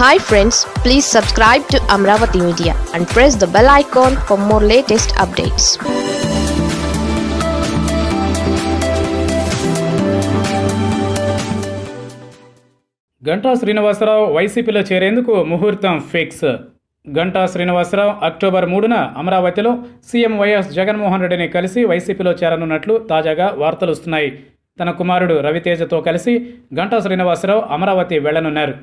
hi friends please subscribe to Amaravati media and press the bell icon for more latest updates Ganta Srinivasarao వైసీపీలో చేరేందుకు ముహూర్తం fix Ganta Srinivasarao October మూడున అమరావతిలో CM YS Jaganmohan రెడ్డిని కలిసి వైసీపీలో చేరనున్నట్లు తాజాగా వార్తలు వస్తున్నాయి తన కుమారుడు రవితేజతో కలిసి గంటా శ్రీనివాసరావు అమరావతి వెళ్లనున్నారు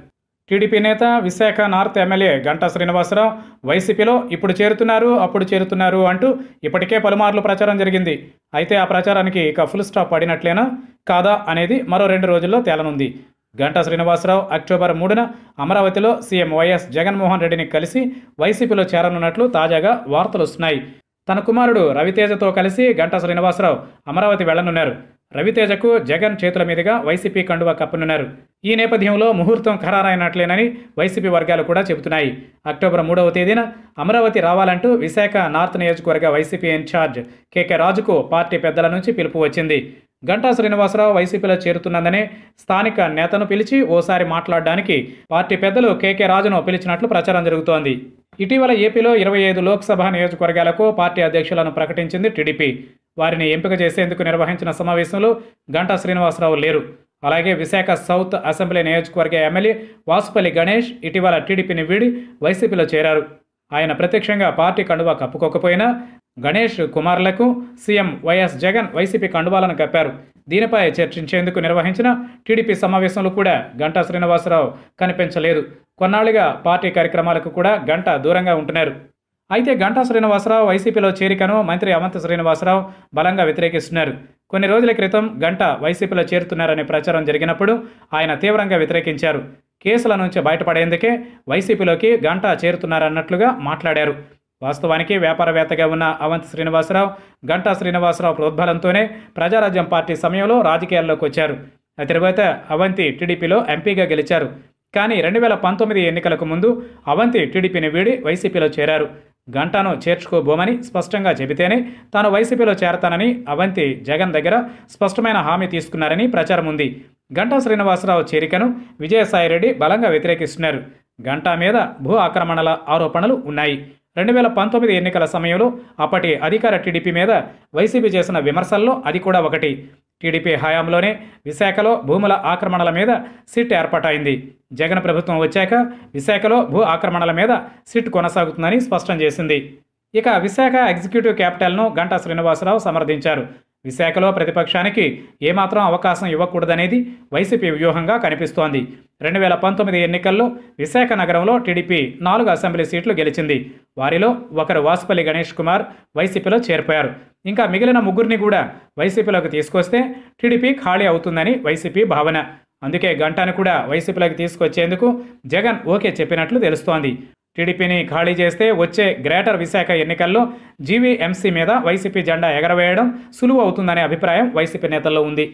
టీడీపీ నేత విశాఖ నార్త్ ఎమ్మెల్యే గంటా శ్రీనివాసరావు వైసీపీలో ఇప్పుడు చేరుతున్నారు అప్పుడు చేరుతున్నారు అంటూ ఇప్పటికే పలుమార్లు ప్రచారం జరిగింది అయితే ఆ ప్రచారానికి ఇక ఫుల్ స్టాప్ పడినట్లేనా కాదా అనేది మరో రెండు రోజుల్లో తేలనుంది గంటా శ్రీనివాసరావు అక్టోబర్ మూడున అమరావతిలో సీఎం వైఎస్ జగన్మోహన్ రెడ్డిని కలిసి వైసీపీలో చేరనున్నట్లు తాజాగా వార్తలు వస్తున్నాయి తన కుమారుడు రవితేజతో కలిసి గంటా శ్రీనివాసరావు అమరావతి వెళ్లనున్నారు రవితేజకు జగన్ చేతుల మీదుగా వైసీపీ కండువా కప్పనున్నారు ఈ నేపథ్యంలో ముహూర్తం ఖరారైనట్లేనని వైసీపీ వర్గాలు కూడా చెబుతున్నాయి అక్టోబర్ మూడవ తేదీన అమరావతి రావాలంటూ విశాఖ నార్త్ నియోజకవర్గ వైసీపీ ఇన్ఛార్జ్ కేకే రాజుకు పార్టీ పెద్దల నుంచి పిలుపు వచ్చింది గంటా శ్రీనివాసరావు వైసీపీలో చేరుతున్నందనే స్థానిక నేతను పిలిచి ఓసారి మాట్లాడడానికి పార్టీ పెద్దలు కేకే రాజును పిలిచినట్లు ప్రచారం జరుగుతోంది ఇటీవల ఏపీలో ఇరవై ఐదు లోక్సభ నియోజకవర్గాలకు పార్టీ అధ్యక్షులను ప్రకటించింది టీడీపీ వారిని ఎంపిక చేసేందుకు నిర్వహించిన సమావేశంలో గంటా శ్రీనివాసరావు లేరు అలాగే విశాఖ సౌత్ అసెంబ్లీ నియోజకవర్గ ఎమ్మెల్యే వాసుపల్లి గణేష్ ఇటీవల టీడీపీని వీడి వైసీపీలో చేరారు ఆయన ప్రత్యక్షంగా పార్టీ కండువా కప్పుకోకపోయినా గణేష్ కుమార్లకు సీఎం వైఎస్ జగన్ వైసీపీ కండువాలను కప్పారు దీనిపై చర్చించేందుకు నిర్వహించిన టీడీపీ సమావేశంలో కూడా గంటా శ్రీనివాసరావు కనిపించలేదు కొన్నాళ్లుగా పార్టీ కార్యక్రమాలకు కూడా గంట దూరంగా ఉంటున్నారు అయితే గంటా శ్రీనివాసరావు వైసీపీలో చేరికను మంత్రి అవంత శ్రీనివాసరావు బలంగా వ్యతిరేకిస్తున్నారు కొన్ని రోజుల క్రితం గంట వైసీపీలో చేరుతున్నారనే ప్రచారం జరిగినప్పుడు ఆయన తీవ్రంగా వ్యతిరేకించారు కేసుల నుంచి బయటపడేందుకే వైసీపీలోకి గంట చేరుతున్నారన్నట్లుగా మాట్లాడారు వాస్తవానికి వ్యాపారవేత్తగా ఉన్న అవంత్ శ్రీనివాసరావు గంటా శ్రీనివాసరావు ప్రోద్బలంతోనే ప్రజారాజ్యం పార్టీ సమయంలో రాజకీయాల్లోకి వచ్చారు ఆ తర్వాత అవంతి టీడీపీలో ఎంపీగా గెలిచారు కానీ రెండు వేల పంతొమ్మిది ఎన్నికలకు ముందు అవంతి టీడీపీని వీడి వైసీపీలో చేరారు గంటాను చేర్చుకోబోమని స్పష్టంగా చెబితేనే తాను వైసీపీలో చేరతానని అవంతి జగన్ దగ్గర స్పష్టమైన హామీ తీసుకున్నారని ప్రచారం ఉంది గంటా శ్రీనివాసరావు చేరికను విజయసాయిరెడ్డి బలంగా వ్యతిరేకిస్తున్నారు గంటా మీద భూ ఆక్రమణల ఆరోపణలు ఉన్నాయి రెండు వేల పంతొమ్మిది ఎన్నికల సమయంలో అప్పటి అధికార టీడీపీ మీద వైసీపీ చేసిన విమర్శల్లో అది కూడా ఒకటి టీడీపీ హయాంలోనే విశాఖలో భూముల ఆక్రమణల మీద సిట్ ఏర్పాటైంది జగన్ ప్రభుత్వం వచ్చాక విశాఖలో భూ ఆక్రమణల మీద సిట్ కొనసాగుతుందని స్పష్టం చేసింది ఇక విశాఖ ఎగ్జిక్యూటివ్ క్యాపిటల్ను గంటా శ్రీనివాసరావు సమర్థించారు విశాఖలో ప్రతిపక్షానికి ఏమాత్రం అవకాశం ఇవ్వకూడదనేది వైసీపీ వ్యూహంగా కనిపిస్తోంది రెండు వేల పంతొమ్మిది ఎన్నికల్లో విశాఖ నగరంలో టీడీపీ నాలుగు అసెంబ్లీ సీట్లు గెలిచింది వారిలో ఒకరు వాసుపల్లి గణేష్ కుమార్ వైసీపీలో చేరిపోయారు ఇంకా మిగిలిన ముగ్గురిని కూడా వైసీపీలోకి తీసుకొస్తే టీడీపీ ఖాళీ అవుతుందని వైసీపీ భావన అందుకే గంటాను కూడా వైసీపీలోకి తీసుకొచ్చేందుకు జగన్ ఓకే చెప్పినట్లు తెలుస్తోంది టీడీపీని ఖాళీ చేస్తే వచ్చే గ్రేటర్ విశాఖ ఎన్నికల్లో జీవీఎంసీ మీద వైసీపీ జెండా ఎగరవేయడం సులువు అవుతుందనే అభిప్రాయం వైసీపీ నేతల్లో ఉంది